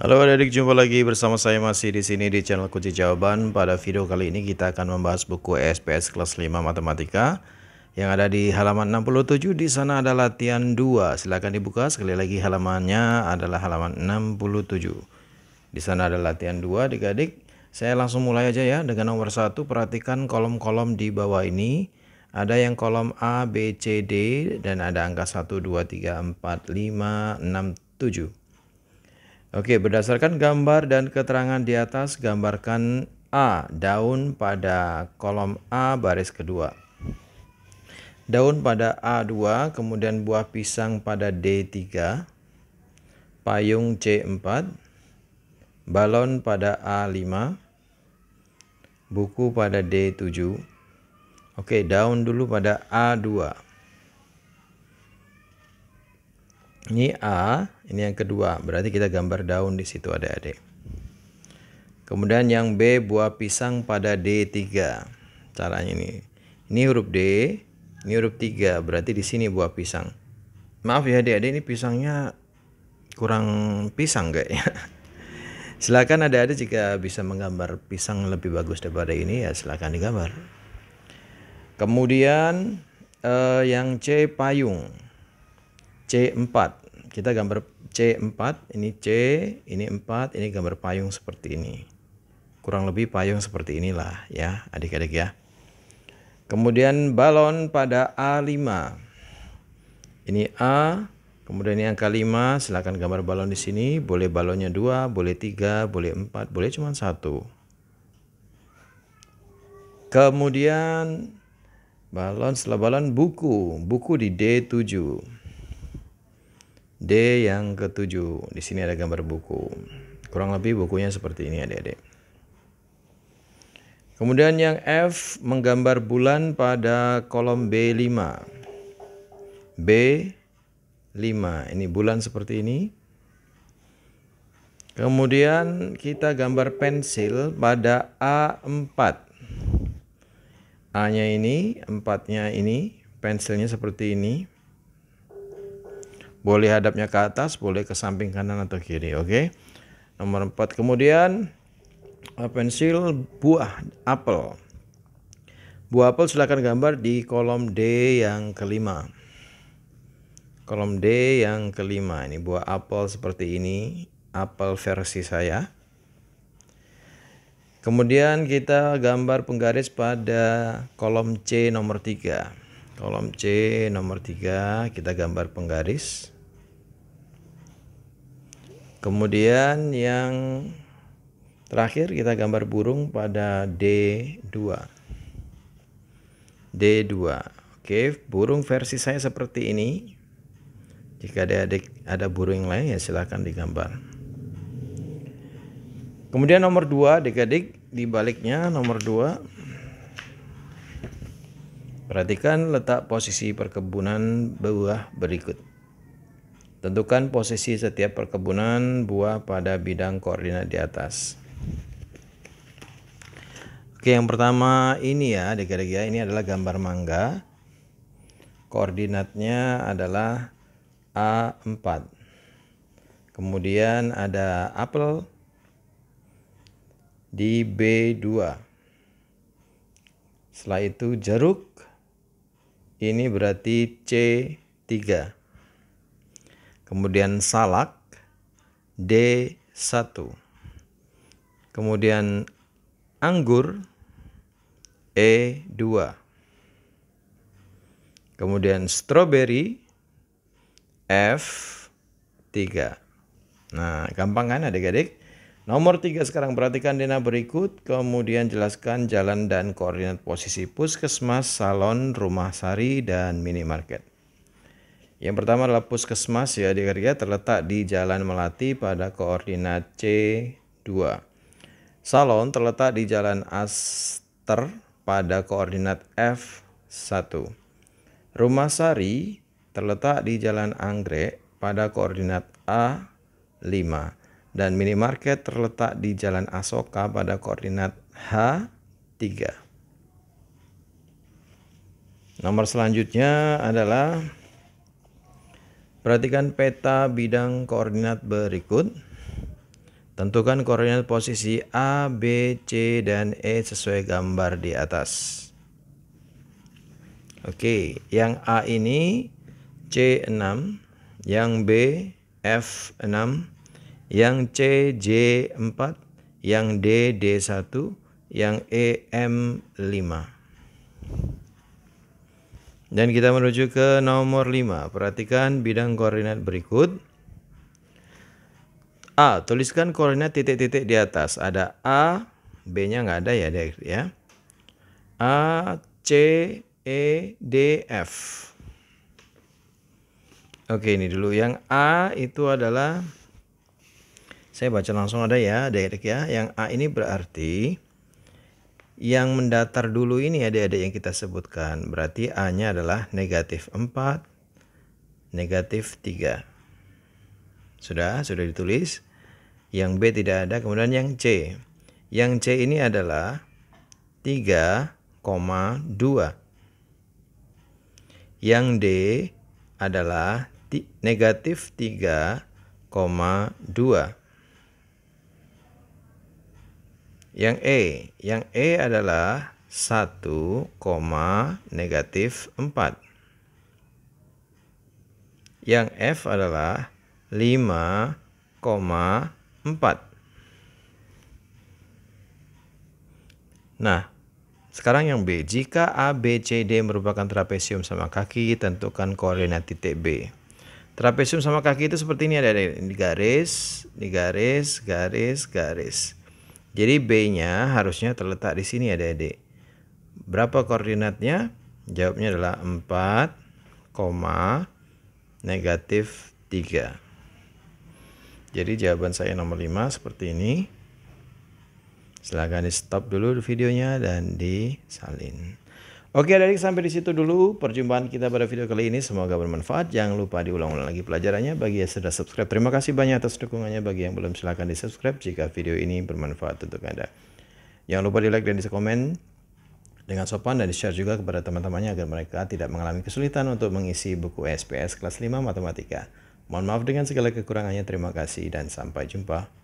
Halo adik-adik, jumpa lagi bersama saya masih di sini di channel Kunci Jawaban. Pada video kali ini kita akan membahas buku SPS kelas 5 Matematika yang ada di halaman 67. Di sana ada latihan 2. Silakan dibuka sekali lagi halamannya adalah halaman 67. Di sana ada latihan 2 adik-adik. Saya langsung mulai aja ya dengan nomor 1 perhatikan kolom-kolom di bawah ini. Ada yang kolom A, B, C, D dan ada angka 1 2 3 4 5 6 7. Oke, berdasarkan gambar dan keterangan di atas, gambarkan A, daun pada kolom A baris kedua. Daun pada A2, kemudian buah pisang pada D3, payung C4, balon pada A5, buku pada D7. Oke, daun dulu pada A2. Ini A, ini yang kedua. Berarti kita gambar daun di situ ada adik Kemudian yang B buah pisang pada D3. Caranya ini. Ini huruf D, ini huruf 3. Berarti di sini buah pisang. Maaf ya adik-adik ini pisangnya kurang pisang kayaknya. Silakan adik-adik jika bisa menggambar pisang lebih bagus daripada ini ya silakan digambar. Kemudian eh, yang C payung. C4 kita gambar C4 ini C ini 4 ini gambar payung seperti ini kurang lebih payung seperti inilah ya adik-adik ya kemudian balon pada A5 ini A kemudian yang 5 silahkan gambar balon di sini boleh balonnya 2 boleh 3 boleh 4 boleh cuma 1 kemudian balon setelah balon buku buku di D7 D yang ketujuh. Di sini ada gambar buku. Kurang lebih bukunya seperti ini adik-adik. Kemudian yang F menggambar bulan pada kolom B5. B5. Ini bulan seperti ini. Kemudian kita gambar pensil pada A4. A-nya ini, empatnya ini, pensilnya seperti ini. Boleh hadapnya ke atas, boleh ke samping kanan atau kiri, oke? Okay? Nomor 4. Kemudian eh, pensil buah apel. Buah apel silahkan gambar di kolom D yang kelima. Kolom D yang kelima ini buah apel seperti ini, apel versi saya. Kemudian kita gambar penggaris pada kolom C nomor 3 kolom C nomor 3 kita gambar penggaris kemudian yang terakhir kita gambar burung pada D2 D2 oke burung versi saya seperti ini jika ada adik ada burung yang lain ya silahkan digambar kemudian nomor 2 adik-adik di nomor 2 Perhatikan letak posisi perkebunan buah berikut. Tentukan posisi setiap perkebunan buah pada bidang koordinat di atas. Oke, yang pertama ini ya, adik-adik ya, ini adalah gambar mangga. Koordinatnya adalah A4. Kemudian ada apel di B2. Setelah itu jeruk ini berarti C3. Kemudian salak D1. Kemudian anggur E2. Kemudian stroberi F3. Nah, gampang kan adik-adik? Nomor tiga sekarang perhatikan dana berikut, kemudian jelaskan jalan dan koordinat posisi puskesmas, salon, rumah sari, dan minimarket. Yang pertama adalah puskesmas ya di kerja ya, terletak di Jalan Melati pada koordinat C2. Salon terletak di Jalan Aster pada koordinat F1. Rumah Sari terletak di Jalan Anggrek pada koordinat A5 dan minimarket terletak di Jalan Asoka pada koordinat H3. Nomor selanjutnya adalah perhatikan peta bidang koordinat berikut. Tentukan koordinat posisi A, B, C, dan E sesuai gambar di atas. Oke, yang A ini C6, yang B F6, yang C J4, yang D D1, yang E M5. Dan kita menuju ke nomor 5. Perhatikan bidang koordinat berikut. A. Tuliskan koordinat titik-titik di atas. Ada A, B-nya nggak ada ya, Dek, ya. A, C, E, D, F. Oke, ini dulu. Yang A itu adalah saya baca langsung ada ya adik-adik ya. Yang A ini berarti yang mendatar dulu ini adik-adik yang kita sebutkan. Berarti A-nya adalah negatif 4, negatif 3. Sudah, sudah ditulis. Yang B tidak ada, kemudian yang C. Yang C ini adalah 3,2. Yang D adalah negatif 3,2. Yang E. Yang E adalah 1, negatif 4. Yang F adalah 5, 4. Nah, sekarang yang B. Jika A, B, C, D merupakan trapesium sama kaki, tentukan koordinat titik B. Trapesium sama kaki itu seperti ini ada di garis, di garis, garis, garis. Jadi B-nya harusnya terletak di sini adik-adik. Berapa koordinatnya? Jawabnya adalah 4, negatif 3. Jadi jawaban saya nomor 5 seperti ini. Silahkan di stop dulu videonya dan disalin. Oke adik sampai di situ dulu perjumpaan kita pada video kali ini semoga bermanfaat. Jangan lupa diulang-ulang lagi pelajarannya bagi yang sudah subscribe. Terima kasih banyak atas dukungannya bagi yang belum silahkan di subscribe jika video ini bermanfaat untuk Anda. Jangan lupa di like dan di komen dengan sopan dan di share juga kepada teman-temannya agar mereka tidak mengalami kesulitan untuk mengisi buku SPS kelas 5 matematika. Mohon maaf dengan segala kekurangannya. Terima kasih dan sampai jumpa.